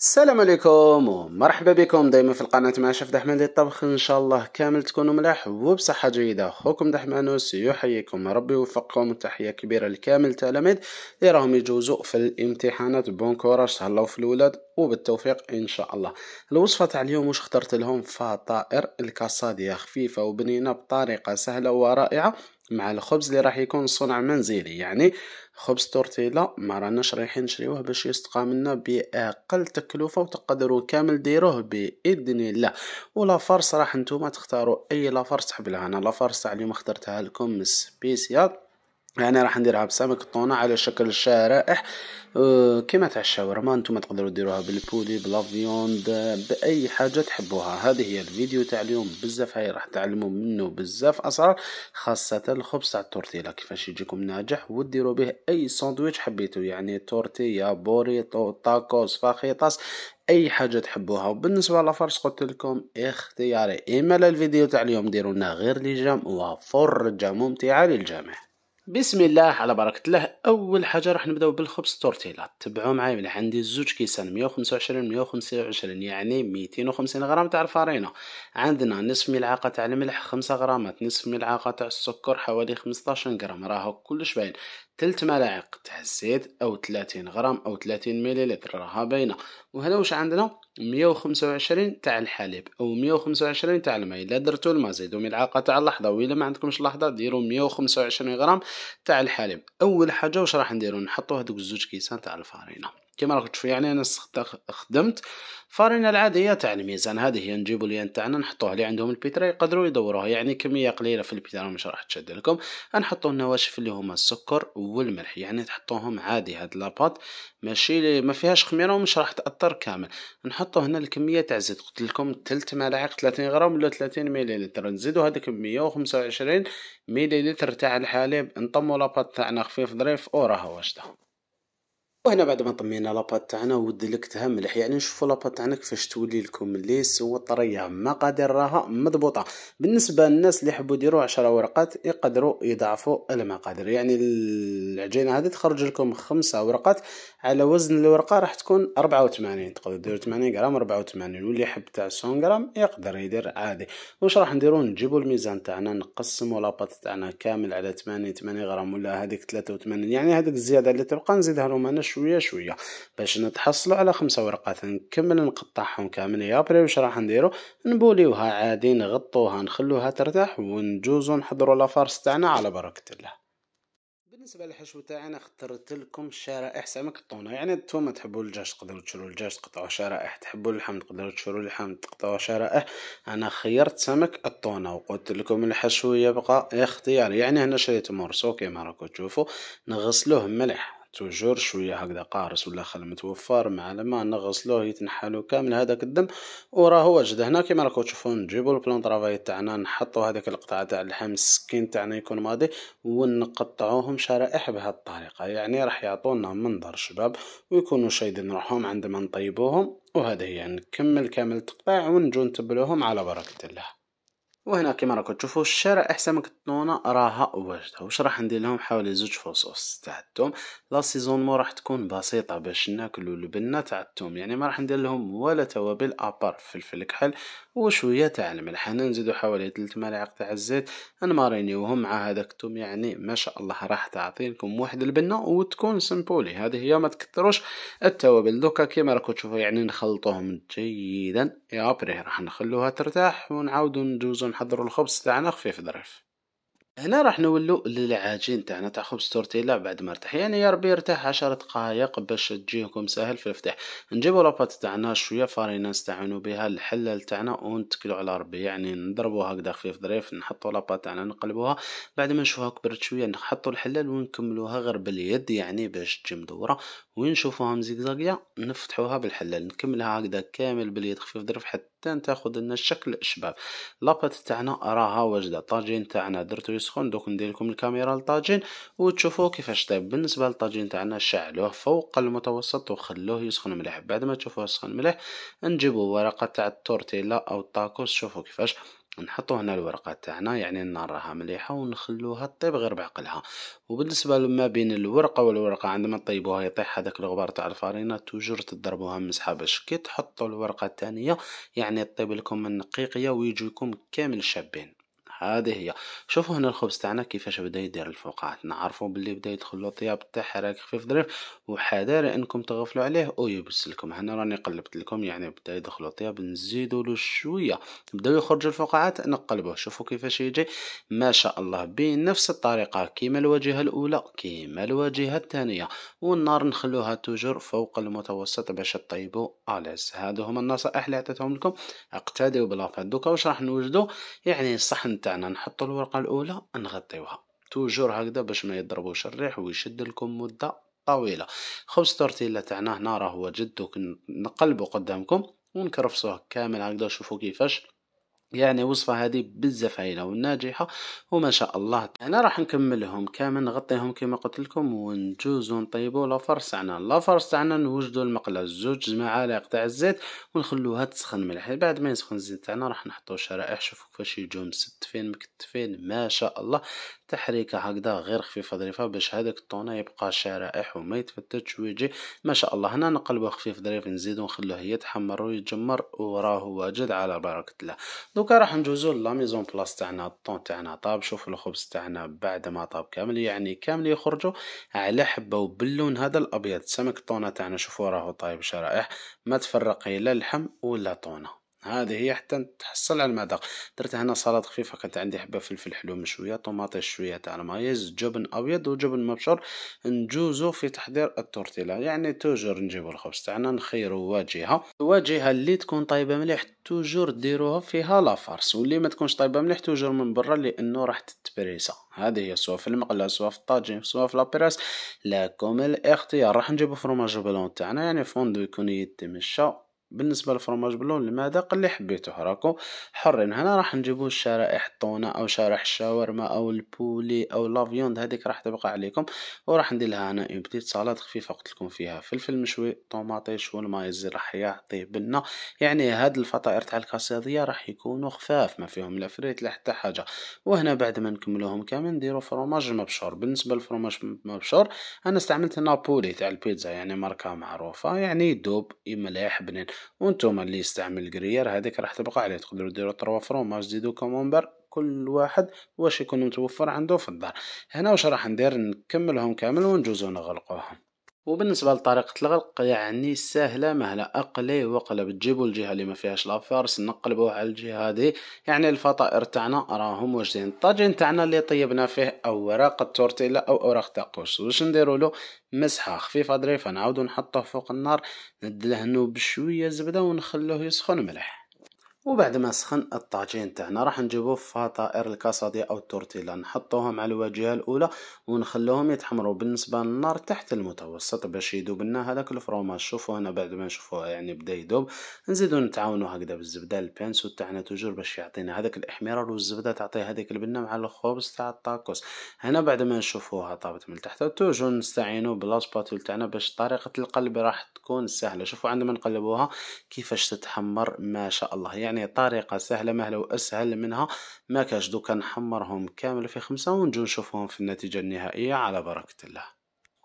السلام عليكم ومرحبا بكم دائما في القناة مع شيف دحمان للطبخ ان شاء الله كامل تكونوا ملاح وبصحة جيدة اخوكم دحمانوس يحييكم ربي يوفقكم تحية كبيرة لكامل التلاميذ اللي راهم يجوزوا في الامتحانات بون كوراج تهلاو في الولاد وبالتوفيق ان شاء الله الوصفة تاع اليوم واش اخترت لهم فطائر الكاسادية خفيفة وبنينة بطريقة سهلة ورائعة مع الخبز اللي راح يكون صنع منزلي يعني خبز تورتيلا ما راناش رايحين نشريوه باش يستقى منا باقل تكلفه وتقدروا كامل ديروه باذن الله ولا فرص راح نتوما تختاروا اي لافارس تحبلها انا لافارس تاع اليوم اخترتها لكم سبيسيال يعني راح نديرها بسمك الطونة على شكل شرائح أه، كيما تاع الشاورما نتوما تقدروا ديروها بالبولي بلافيوند باي حاجه تحبوها هذه هي الفيديو تاع اليوم بزاف هاي راح تعلموا منه بزاف اسرار خاصه الخبز تاع التورتيلا كيفاش يجيكم ناجح وديروا به اي ساندويتش حبيتو يعني تورتيا بوريتو تاكوس فاخيطاس اي حاجه تحبوها وبالنسبه لفرس قلت لكم اختياري اما الفيديو تاع اليوم ديروا لنا غير لجام وفرجه ممتعه للجميع بسم الله على بركة الله أول حاجة راح نبدأ بالخبز تورتيلا تبعوا معي من عندي زوج كيسان 125 125 يعني 250 غرام تاع الفارينة عندنا نصف ملعقة تاع الملح 5 غرامات نصف ملعقة تاع السكر حوالي 15 غرام راهو كلش باين ثلث ملاعق تاع الزيت او 30 غرام او 30 مليلتر راها باينه وهنا واش عندنا 125 تاع الحليب او 125 تاع الماء الا درتو الماء زيدو ملعقه تاع اللحظه و الا ما عندكمش اللحظه ديروا 125 غرام تاع الحليب اول حاجه واش راح نديرو نحطو هذوك الزوج كيسان تاع الفرينه كما راه قلت يعني انا خدمت فارينة العادية تاع الميزان هذه هي نجيبو ليان تاعنا نحطوه اللي عندهم البيترا يقدروا يدوروها يعني كمية قليلة في البيترا مش راح تشد لكم نحطو النواشف اللي هما السكر والملح يعني تحطوهم عادي هاد لاباط ماشي ما فيهاش خميرة ومش راح تأثر كامل نحطو هنا الكمية تاع الزيت قلت لكم تلت ملاعق 30 غرام ولا 30 مليلتر نزيدو هذيك 125 مليلتر تاع الحليب نطمو لاباط تاعنا خفيف ظريف وراه واجده وهنا بعد ما طمينا لاباط تاعنا ودلكتها ملح يعني نشوفوا لاباط تاعنا كيفاش تولي لكم ليس وطريه مقادير راها مضبوطه بالنسبه للناس اللي يحبوا يديروا 10 ورقات يقدروا يضعفوا المقادير يعني العجينه هذه تخرج لكم خمسة ورقات على وزن الورقه راح تكون 84 تقدر دير 80 غرام 84 واللي يحب تاع 100 غرام يقدر يدير عادي واش راح نديروا نجيبوا الميزان تاعنا نقسموا لاباط تاعنا كامل على 80 8 غرام ولا هذيك 83 يعني هذيك الزياده اللي تبقى نزيدها لهم انا شويه شويه باش نتحصلوا على خمسه ورقات نكمل نقطعهم يا بري واش راح نديرو نبوليوها عادي نغطوها نخلوها ترتاح ونجوزو نحضروا لافارس تاعنا على بركه الله بالنسبه للحشو تاعنا اخترت لكم شرائح سمك الطونه يعني نتوما تحبوا الدجاج تقدروا تشروا الدجاج تقطعوا شرائح تحبوا اللحم تقدروا تشروا اللحم تقطعوا شرائح انا خيرت سمك الطونه وقلت لكم الحشو يبقى اختياري يعني هنا شريت مرسو كيما راكم تشوفوا نغسلوه ملح توجور شويه هكذا قارص ولا خل متوفر مع الماء نغسلوه يتنحلو كامل هذاك الدم وراه واجد هنا كيما راكم تشوفوا نجيبو البلان طرافاي تاعنا نحطو هذاك القطعه تاع اللحم السكين تاعنا يكون ماضي ونقطعوهم شرائح بهذه الطريقه يعني راح يعطونا منظر شباب ويكونوا شايدين روحهم عندما نطيبوهم وهذا هي يعني نكمل كامل التقطيع ونجو نتبلوهم على بركه الله وهنا كما راكم تشوفوا الشارع احسن ما التونه راها واجده واش راح ندير لهم حوالي زوج فصوص تاع الثوم لا سيزون مو راح تكون بسيطه باش ناكلوا البنه تاع الثوم يعني ما راح ندير لهم ولا توابل ابار فلفل كحل وشويه تاع الملح انا نزيدوا حوالي 3 ملاعق تاع الزيت نمارينيوهم مع هذاك الثوم يعني ما شاء الله راح تعطي لكم واحد البنه وتكون سمبولي هذه هي ما تكثروش التوابل دوكا كما راكم تشوفوا يعني نخلطوهم جيدا يا ابري راح نخلوها ترتاح ونعاودوا ندوزو نحضروا الخبز تاعنا خفيف ظريف هنا راح نولو للعجين تاعنا تاع خبز تورتيلا بعد ما ارتاح يعني يا ربي يرتاح عشر دقائق باش تجيكم ساهل في الفتح نجيبو لاباط تاعنا شويه فارينا نستعملو بها الحلال تاعنا ونتكلو على ربي يعني نضربو هكذا خفيف ظريف نحطو لاباط تاعنا نقلبوها بعد ما نشوفها كبرت شويه نحطو الحلال ونكملوها غير باليد يعني باش تجي مدوره وين نشوفوها مزيكزاكيه نفتحوها بالحلال نكملها هكذا كامل باليد خفيف ظريف حتى الثاني تاخذ لنا الشكل شباب لاباط تاعنا راها واجده الطاجين تاعنا درتو يسخن دوك ندير لكم الكاميرا للطاجين وتشوفوا كيفاش طيب بالنسبه للطاجين تاعنا شعلوه فوق المتوسط وخلوه يسخن مليح بعد ما تشوفوه سخن مليح نجيبوا ورقه تاع التورتيلا او الطاكوس شوفوا كيفاش نحطو هنا الورقه تاعنا يعني نراها مليحه ونخلوها طيب غير بعقلها وبالنسبه ما بين الورقه والورقه عندما تطيبوها يطيح هذاك الغبار تاع الفارينه توجور تضربوها مسحه باش كي تحطوا الورقه الثانيه يعني طيب لكم النقيقيه ويجيكم كامل شابين هذه هي شوفوا هنا الخبز تاعنا كيفاش بدا يدير الفقاعات نعرفوا باللي بدا يدخل له الطياب تاع حراك خفيف ظريف وحذر انكم تغفلوا عليه او يبس لكم هنا راني قلبت لكم يعني بدا يدخل الطياب نزيدوا له شويه بداو يخرجوا الفقاعات نقلبوه شوفوا كيفاش يجي ما شاء الله بنفس الطريقه كيما الواجهه الاولى كيما الواجهه الثانيه والنار نخلوها توجور فوق المتوسط باش طيبوا اليس هادو هما النصائح اللي عطيتهم لكم اقتدوا بالافات دوكا واش راح نوجدوا يعني الصحن تاعنا نحطو الورقه الاولى نغطيوها توجور هكذا باش ما يضربوش الريح ويشد لكم مده طويله خبز تورتيلا تاعنا هنا راه هو جد نقلبو قدامكم ونكرفسوه كامل هكذا شوفوا كيفاش يعني وصفة هذه بزاف هايله وناجحه وما شاء الله انا راح نكملهم كامل نغطيهم كما قلت لكم ونجوزو نطيبو لافرس تاعنا لافرس تاعنا نوجدو المقله زوج معالق تاع الزيت ونخلوها تسخن ملح بعد ما يسخن الزيت تاعنا راح نحطو شرائح شوفوا كيفاش يجوا مستفين مكتفين ما شاء الله تحريكه هكذا غير خفيفه ظريفه باش هذاك الطونه يبقى شرائح وما يتفتتش ويجي ما شاء الله هنا نقلبه خفيف ظريف نزيدو نخلوه يتحمر ويتجمر وراه واجد على بركه الله دوكا راح ندوزو لا ميزون بلاص تاعنا الطون تاعنا طاب شوف الخبز تاعنا بعد ما طاب كامل يعني كامل يخرجوا على حبه وباللون هذا الابيض سمك الطونه تاعنا شوفوا راهو طايب شرائح ما تفرق لا اللحم ولا طونه هذه هي حتى تحصل على المذاق درت هنا سلطه خفيفه كانت عندي حبه فلفل حلو مشويه طوماطيش شويه تاع المايز جبن ابيض وجبن مبشور نجوزو في تحضير التورتيلا يعني توجور نجيبو الخبز تاعنا نخيرو واجهه الواجهه اللي تكون طايبه مليح توجور ديروها فيها لافارس واللي ما تكونش طايبه مليح توجور من برا لانه راح تتبريسا هذه هي سواء في المقله سواء في الطاجين سواء في لابيراس لكم الاختيار راح نجيبو فروماج بلون تاعنا يعني فوندو يكون يتمشى بالنسبه للفرماج بلون لماذا قال لي حبيته راكو حرين هنا راح نجيبو شرائح الطونه او شرائح الشاورما او البولي او لافيوند هذيك راح تبقى عليكم وراح ندير لها انا اون بتيت سلطه خفيفه قلت لكم فيها فلفل مشوي طوماطيش والمايز راح يعطي بنا يعني هاد الفطائر تاع الكاساديه راح يكونوا خفاف ما فيهم لا فريت لا حتى حاجه وهنا بعد ما نكملوهم كامل نديرو فرماج مبشور بالنسبه للفرماج مبشور انا استعملت نابولي تاع البيتزا يعني ماركه معروفه يعني دوب مليح بنين وانتم اللي يستعمل الكريير هذيك راح تبقى عليه تقدروا ديروا 3 فروماج زيدو كومونبر كل واحد واش يكون متوفر عنده في الدار هنا واش راح ندير نكملهم كامل ونجوزو نغلقوهم وبالنسبه لطريقه الغلق يعني سهله مهلا اقلي واقلب تجيبو الجهه اللي ما فيهاش لافارس نقلبوه على الجهه دي يعني الفطائر تاعنا راهم واجدين الطاجين تاعنا اللي طيبنا فيه اوراق التورتيلا او اوراق تاقوس واش نديروا له مسحه خفيفه ظريفه نعاودو نحطوه فوق النار ندلهنو بشويه زبده ونخلوه يسخن ملح وبعد ما سخن الطاجين تاعنا راح نجيبو فطائر الكاسادي او التورتيلا نحطوهم على الواجهه الاولى ونخلوهم يتحمروا بالنسبه للنار تحت المتوسط باش يذوب لنا هذاك الفروماج شوفوا هنا بعد ما نشوفوه يعني بدا يذوب نزيدو نتعاونو هكذا بالزبده البانسو تاعنا توجور باش يعطينا هذاك الاحمرار والزبده تعطي هذيك البنه مع الخبز تاع الطاكوس هنا بعد ما نشوفوها طابت من تحت توجور نستعينو بلاسباتول تاعنا باش طريقه القلب راح تكون سهله شوفوا عندما نقلبوها كيفاش تتحمر ما شاء الله يعني يعني طريقة سهلة مهلة وأسهل منها ما كاش دوكا نحمرهم كامل في خمسة ونجو نشوفهم في النتيجة النهائية على بركة الله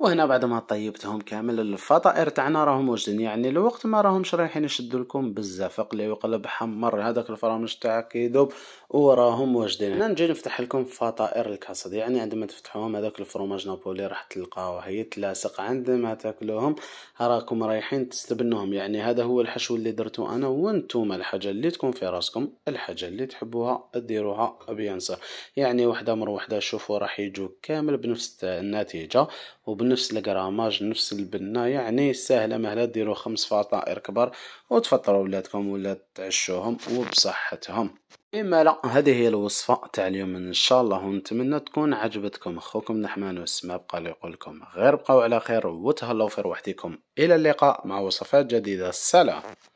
وهنا بعد ما طيبتهم كامل الفطائر تاعنا يعني راهم واجدين يعني الوقت ما راهمش رايحين يشدوا لكم بزاف قلي يقلب حمر هذاك الفرامج تاعك يذوب وراهم واجدين هنا نجي نفتح لكم فطائر الكاسد يعني عندما تفتحوهم هذاك الفرماج نابولي راح تلقاوه يتلاصق عندما تاكلوهم راكم رايحين تستبنوهم يعني هذا هو الحشو اللي درتو انا وانتم الحاجه اللي تكون في راسكم الحاجه اللي تحبوها ديروها بيانسر يعني وحده مر وحده شوفوا راح يجوا كامل بنفس النتيجه وبنفس الكراماج نفس البنة يعني ساهلة مهلا ديرو خمس فطائر كبار وتفطروا ولادكم ولا تعشوهم وبصحتهم إما لا هذه هي الوصفة تاع اليوم إن شاء الله ونتمنى تكون عجبتكم أخوكم نحمان وسما بقى لي يقولكم غير بقاو على خير وتهلاو في روحتكم إلى اللقاء مع وصفات جديدة سلام